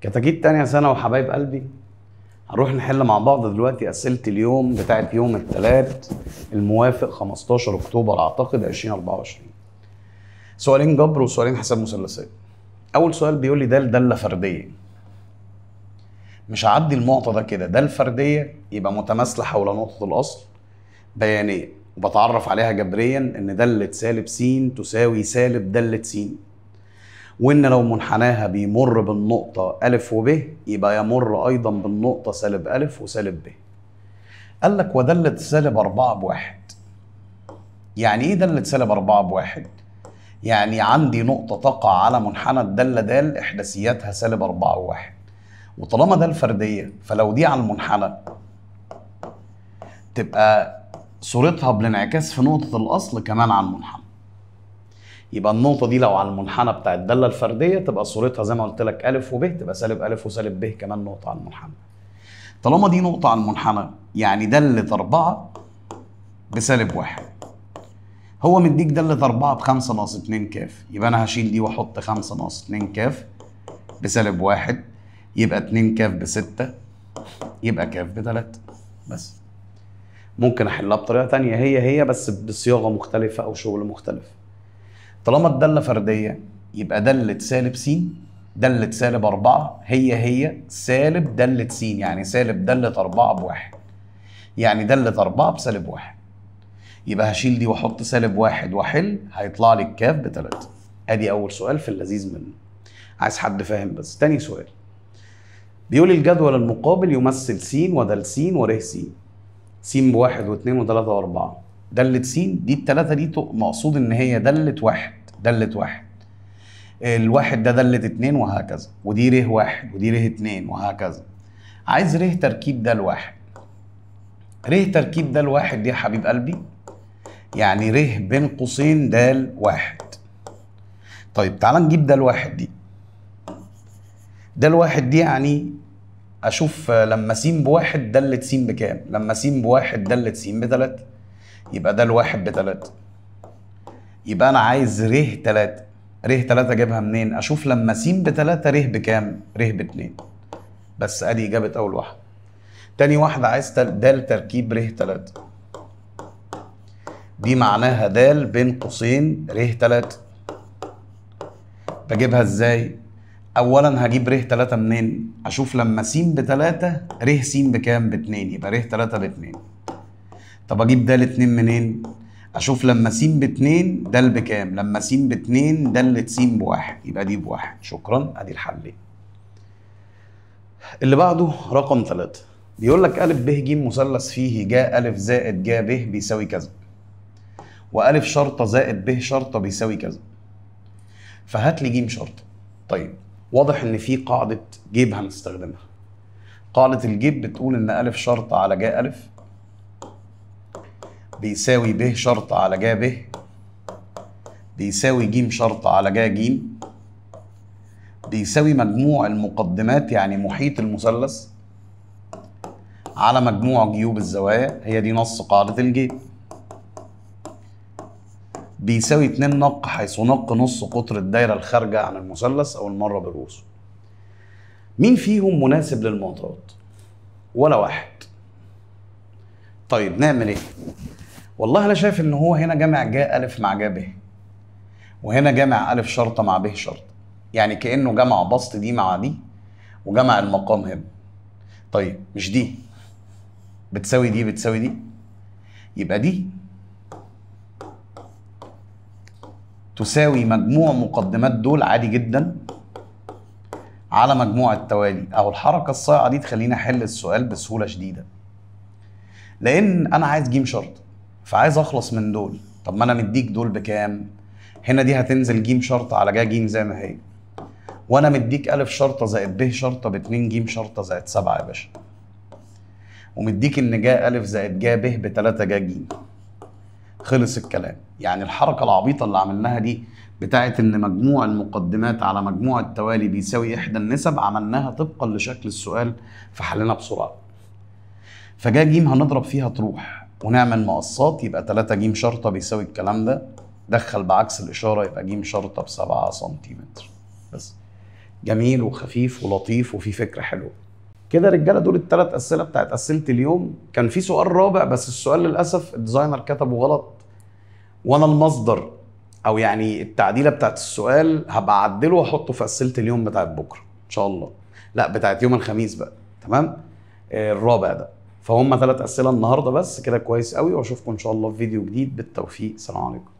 كتاكيد تانية سنة وحبايب قلبي هنروح نحل مع بعض دلوقتي أسئلة اليوم بتاعت يوم الثلاث الموافق 15 أكتوبر أعتقد 2024 سؤالين جبر وسؤالين حساب مثلثات أول سؤال بيقول لي ده الدالة فردية مش هعدي المعطى ده كده ده الفردية يبقى متماثلة حول نقطة الأصل بيانية وبتعرف عليها جبريا إن دالة سالب س تساوي سالب دالة س وان لو منحناها بيمر بالنقطة ألف وب يبقى يمر أيضا بالنقطة سالب ألف وسالب ب. قال لك ودلة سالب أربعة بواحد. يعني إيه دلة سالب أربعة بواحد؟ يعني عندي نقطة تقع على منحنى الدالة دال إحداثياتها سالب أربعة وواحد. وطالما ده الفردية فلو دي على المنحنى تبقى صورتها بالانعكاس في نقطة الأصل كمان على المنحنى. يبقى النقطه دي لو على المنحنى بتاع الداله الفرديه تبقى صورتها زي ما قلت لك الف وب تبقى سالب الف وسالب ب كمان نقطه على المنحنى طالما دي نقطه على المنحنى يعني داله 4 بسالب واحد هو مديك داله 4 بخمسة ناقص 2 ك يبقى انا هشيل دي واحط 5 ناقص 2 ك بسالب واحد يبقى 2 كاف بستة يبقى كاف بتلاتة بس ممكن احلها بطريقه ثانيه هي هي بس بصياغه مختلفه او شغل مختلف طالما الدالة فردية يبقى دالة سالب س دالة سالب 4 هي هي سالب دالة س يعني سالب دالة 4 بواحد يعني دالة 4 بسالب واحد يبقى هشيل دي واحط سالب واحد واحل هيطلع لي الكاف بتلاتة ادي اول سؤال في اللذيذ منه عايز حد فاهم بس تاني سؤال بيقول الجدول المقابل يمثل س ودال س وره س س بواحد واثنين وثلاثة واربعة دالة س دي التلاتة دي مقصود إن هي دالة واحد دالة واحد الواحد ده دالة اتنين وهكذا ودي ر واحد ودي ر اتنين وهكذا عايز ر تركيب ده الواحد ر تركيب ده الواحد دي يا حبيب قلبي يعني ر بين قوسين د واحد طيب تعال نجيب ده الواحد دي ده الواحد دي يعني اشوف لما س بواحد دالة س بكام لما س بواحد دالة س بثلاثة يبقى ده الواحد بتلاتة يبقى أنا عايز ر تلاتة ر تلاتة أجيبها منين؟ أشوف لما س بتلاتة ر بكام؟ ر باتنين بس أدي إجابة أول واحدة تاني واحدة عايز د تركيب ر تلاتة دي معناها د بين قوسين ر تلاتة بجيبها إزاي؟ اولا هجيب ر 3 منين اشوف لما س بتلاتة ر س بكام باتنين يبقى ر 3 باتنين طب اجيب ده الاثنين منين؟ اشوف لما س باتنين ده بكام؟ لما س باتنين اللي س بواحد يبقى دي بواحد شكرا ادي الحلين. اللي بعده رقم ثلاثة بيقول لك أ ب ج مثلث فيه جا أ زائد جا ب بيساوي كذا ا شرطة زائد ب شرطة بيساوي كذا فهات لي ج شرطة طيب واضح إن في قاعدة جيب هنستخدمها قاعدة الجيب بتقول إن أ شرطة على جا ألف بيساوي ب شرط على جا ب بيساوي ج شرط على جا ج بيساوي مجموع المقدمات يعني محيط المثلث على مجموع جيوب الزوايا هي دي نص قاعدة الجيب بيساوي 2 نق حيث نق نص قطر الدايرة الخارجة عن المثلث أو المرة برؤوسه مين فيهم مناسب للمعطيات؟ ولا واحد طيب نعمل ايه؟ والله انا شايف ان هو هنا جامع جاء الف مع جاء ب وهنا جامع الف شرطه مع ب شرطه يعني كانه جمع بسط دي مع دي وجمع المقام هنا طيب مش دي بتساوي دي بتساوي دي يبقى دي تساوي مجموع مقدمات دول عادي جدا على مجموع التوالي او الحركه الصايعه دي تخليني احل السؤال بسهوله شديده لان انا عايز جيم شرطه فعايز اخلص من دول طب ما انا مديك دول بكام هنا دي هتنزل جيم شرطه على جا جيم زي ما هي وانا مديك الف شرطه زائد ب شرطه ب 2 جيم شرطه زائد 7 يا باشا ومديك ان جا الف زائد جا ب ب 3 جا جيم خلص الكلام يعني الحركه العبيطه اللي عملناها دي بتاعت ان مجموع المقدمات على مجموع التوالي بيساوي احدى النسب عملناها طبقا لشكل السؤال في حلنا بسرعه فجا جيم هنضرب فيها تروح ونعمل مقصات يبقى 3 ج شرطه بيساوي الكلام ده دخل بعكس الاشاره يبقى ج شرطه ب 7 سنتيمتر بس جميل وخفيف ولطيف وفي فكره حلوه كده رجاله دول الثلاث اسئله بتاعت اسئله اليوم كان في سؤال رابع بس السؤال للاسف الديزاينر كتبه غلط وانا المصدر او يعني التعديله بتاعت السؤال هبقى اعدله واحطه في اسئله اليوم بتاعت بكره ان شاء الله لا بتاعت يوم الخميس بقى تمام آه، الرابع ده فهم ثلاث اسئله النهارده بس كده كويس قوي واشوفكم ان شاء الله في فيديو جديد بالتوفيق سلام عليكم